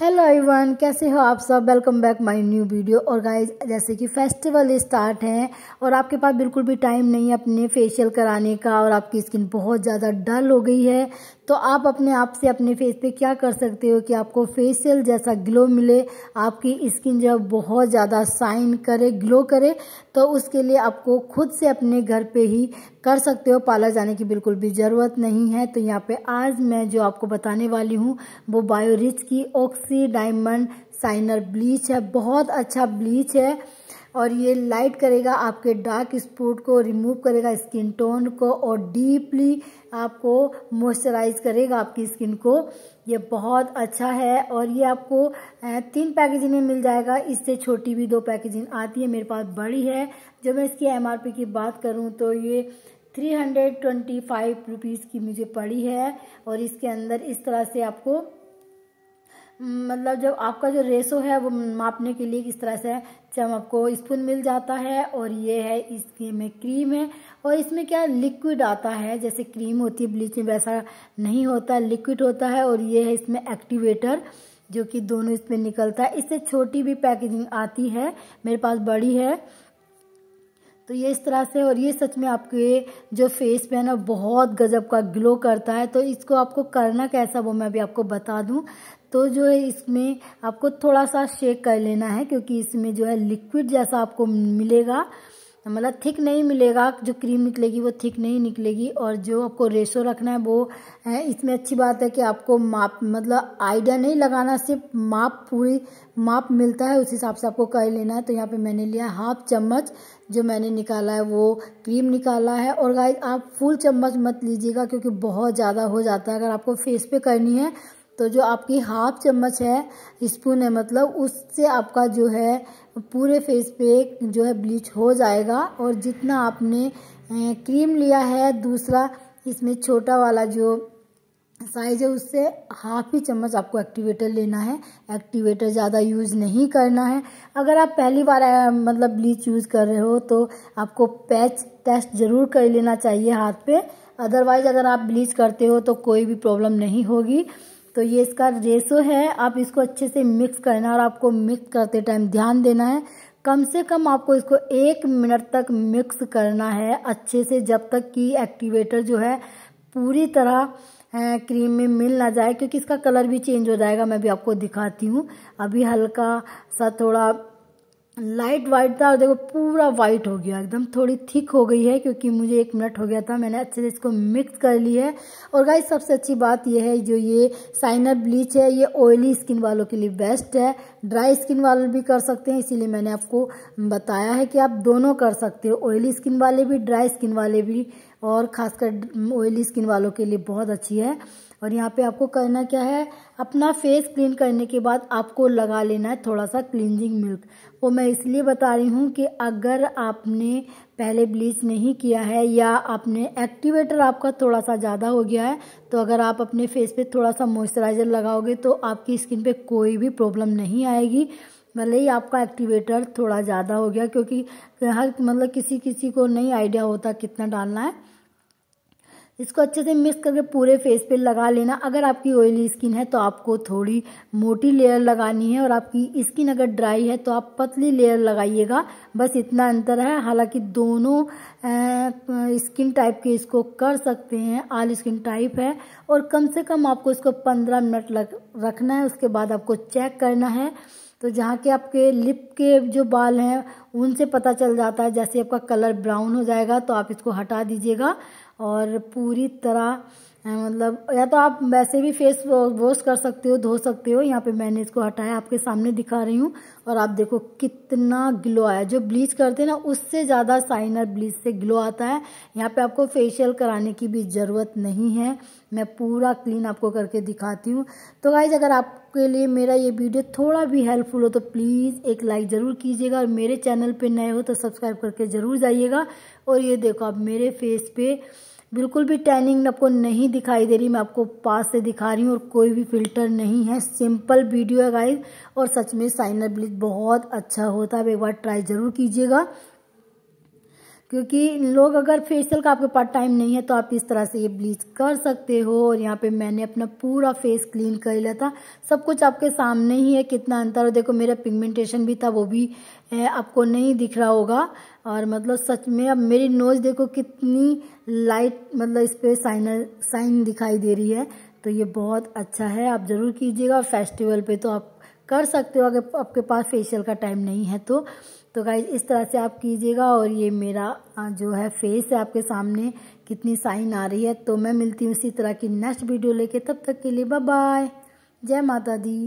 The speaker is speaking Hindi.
हेलो एवरीवन कैसे हो आप सब welcome back my new video और गाइस जैसे कि फेस्टिवल स्टार्ट हैं और आपके पास बिल्कुल भी टाइम नहीं है अपने फेशियल कराने का और आपकी स्किन बहुत ज़्यादा डल हो गई है तो आप अपने आप से अपने फेस पे क्या कर सकते हो कि आपको फेशियल जैसा ग्लो मिले आपकी स्किन जो है बहुत ज़्यादा साइन करे ग्लो करे तो उसके लिए आपको खुद से अपने घर पे ही कर सकते हो पार्लर जाने की बिल्कुल भी ज़रूरत नहीं है तो यहाँ पे आज मैं जो आपको बताने वाली हूँ वो बायोरिच की ऑक्सी डायमंड साइनर ब्लीच है बहुत अच्छा ब्लीच है और ये लाइट करेगा आपके डार्क स्पॉट को रिमूव करेगा स्किन टोन को और डीपली आपको मॉइस्चराइज करेगा आपकी स्किन को ये बहुत अच्छा है और ये आपको तीन पैकेजिंग में मिल जाएगा इससे छोटी भी दो पैकेजिंग आती है मेरे पास बड़ी है जब मैं इसकी एमआरपी की बात करूँ तो ये three hundred twenty five rupees की मुझे पड़ी है और इसके अंदर इस तरह से आपको मतलब जब आपका जो रेसो है वो मापने के लिए किस तरह से चमक को आपको स्पून मिल जाता है और ये है इसके में क्रीम है और इसमें क्या लिक्विड आता है जैसे क्रीम होती है ब्लीच में वैसा नहीं होता लिक्विड होता है और ये है इसमें एक्टिवेटर जो कि दोनों इसमें निकलता है इससे छोटी भी पैकेजिंग आती है मेरे पास बड़ी है तो ये इस तरह से और ये सच में आपके जो फेस पे है ना बहुत गजब का ग्लो करता है तो इसको आपको करना कैसा वो मैं भी आपको बता दूं तो जो है इसमें आपको थोड़ा सा शेक कर लेना है क्योंकि इसमें जो है लिक्विड जैसा आपको मिलेगा मतलब थिक नहीं मिलेगा जो क्रीम निकलेगी वो थिक नहीं निकलेगी और जो आपको रेशो रखना है वो है इसमें अच्छी बात है कि आपको माप मतलब आइडिया नहीं लगाना सिर्फ माप पूरी माप मिलता है उस हिसाब से आपको कर लेना है तो यहाँ पे मैंने लिया हाफ चम्मच जो मैंने निकाला है वो क्रीम निकाला है और गाय आप फुल चम्मच मत लीजिएगा क्योंकि बहुत ज़्यादा हो जाता है अगर आपको फेस पे करनी है तो जो आपकी हाफ चम्मच है स्पून है मतलब उससे आपका जो है पूरे फेस पे जो है ब्लीच हो जाएगा और जितना आपने क्रीम लिया है दूसरा इसमें छोटा वाला जो साइज है उससे हाफ ही चम्मच आपको एक्टिवेटर लेना है एक्टिवेटर ज़्यादा यूज़ नहीं करना है अगर आप पहली बार मतलब ब्लीच यूज़ कर रहे हो तो आपको पैच टेस्ट ज़रूर कर लेना चाहिए हाथ पे अदरवाइज़ अगर आप ब्लीच करते हो तो कोई भी प्रॉब्लम नहीं होगी तो ये इसका रेसो है आप इसको अच्छे से मिक्स करना है और आपको मिक्स करते टाइम ध्यान देना है कम से कम आपको इसको एक मिनट तक मिक्स करना है अच्छे से जब तक कि एक्टिवेटर जो है पूरी तरह क्रीम में मिल ना जाए क्योंकि इसका कलर भी चेंज हो जाएगा मैं भी आपको दिखाती हूँ अभी हल्का सा थोड़ा लाइट वाइट था और देखो पूरा वाइट हो गया एकदम थोड़ी थिक हो गई है क्योंकि मुझे एक मिनट हो गया था मैंने अच्छे से इसको मिक्स कर ली है और गाइस सबसे अच्छी बात यह है जो ये साइनर ब्लीच है ये ऑयली स्किन वालों के लिए बेस्ट है ड्राई स्किन वाले भी कर सकते हैं इसीलिए मैंने आपको बताया है कि आप दोनों कर सकते हो ऑयली स्किन वाले भी ड्राई स्किन वाले भी और खासकर ऑयली स्किन वालों के लिए बहुत अच्छी है और यहाँ पे आपको करना क्या है अपना फेस क्लीन करने के बाद आपको लगा लेना है थोड़ा सा क्लिनजिंग मिल्क वो मैं इसलिए बता रही हूँ कि अगर आपने पहले ब्लीच नहीं किया है या आपने एक्टिवेटर आपका थोड़ा सा ज़्यादा हो गया है तो अगर आप अपने फेस पे थोड़ा सा मॉइस्चराइज़र लगाओगे तो आपकी स्किन पे कोई भी प्रॉब्लम नहीं आएगी भले ही आपका एक्टिवेटर थोड़ा ज़्यादा हो गया क्योंकि हर मतलब किसी किसी को नहीं आइडिया होता कितना डालना है इसको अच्छे से मिक्स करके पूरे फेस पे लगा लेना अगर आपकी ऑयली स्किन है तो आपको थोड़ी मोटी लेयर लगानी है और आपकी स्किन अगर ड्राई है तो आप पतली लेयर लगाइएगा बस इतना अंतर है हालांकि दोनों स्किन टाइप के इसको कर सकते हैं आल स्किन टाइप है और कम से कम आपको इसको पंद्रह मिनट लग रखना है उसके बाद आपको चेक करना है तो जहाँ के आपके लिप के जो बाल हैं उनसे पता चल जाता है जैसे आपका कलर ब्राउन हो जाएगा तो आप इसको हटा दीजिएगा और पूरी तरह मतलब या तो आप वैसे भी फेस वॉश कर सकते हो धो सकते हो यहाँ पे मैंने इसको हटाया आपके सामने दिखा रही हूँ और आप देखो कितना ग्लो आया जो ब्लीच करते हैं ना उससे ज़्यादा साइनर ब्लीच से ग्लो आता है यहाँ पे आपको फेशियल कराने की भी ज़रूरत नहीं है मैं पूरा क्लीन आपको करके दिखाती हूँ तो गाइज अगर आपके लिए मेरा ये वीडियो थोड़ा भी हेल्पफुल हो तो प्लीज़ एक लाइक ज़रूर कीजिएगा और मेरे चैनल चैनल पे नए हो तो सब्सक्राइब करके ज़रूर जाइएगा और ये देखो आप मेरे फेस पे बिल्कुल भी टैनिंग आपको नहीं दिखाई दे रही मैं आपको पास से दिखा रही हूँ और कोई भी फिल्टर नहीं है सिंपल वीडियो है गाइज और सच में साइनर ब्लीच बहुत अच्छा होता है एक बार ट्राई ज़रूर कीजिएगा क्योंकि लोग अगर फेशियल का आपके पास टाइम नहीं है तो आप इस तरह से ये ब्लीच कर सकते हो और यहाँ पे मैंने अपना पूरा फेस क्लीन कर लिया था सब कुछ आपके सामने ही है कितना अंतर हो देखो मेरा पिगमेंटेशन भी था वो भी आपको नहीं दिख रहा होगा और मतलब सच में अब मेरी नोज देखो कितनी लाइट मतलब इस पर साइनर साइन दिखाई दे रही है तो ये बहुत अच्छा है आप ज़रूर कीजिएगा फेस्टिवल पर तो आप कर सकते हो अगर आपके पास फेशियल का टाइम नहीं है तो तो गाइज इस तरह से आप कीजिएगा और ये मेरा जो है फेस है आपके सामने कितनी साइन आ रही है तो मैं मिलती हूँ इसी तरह की नेक्स्ट वीडियो लेके तब तक के लिए बाय बाय जय माता दी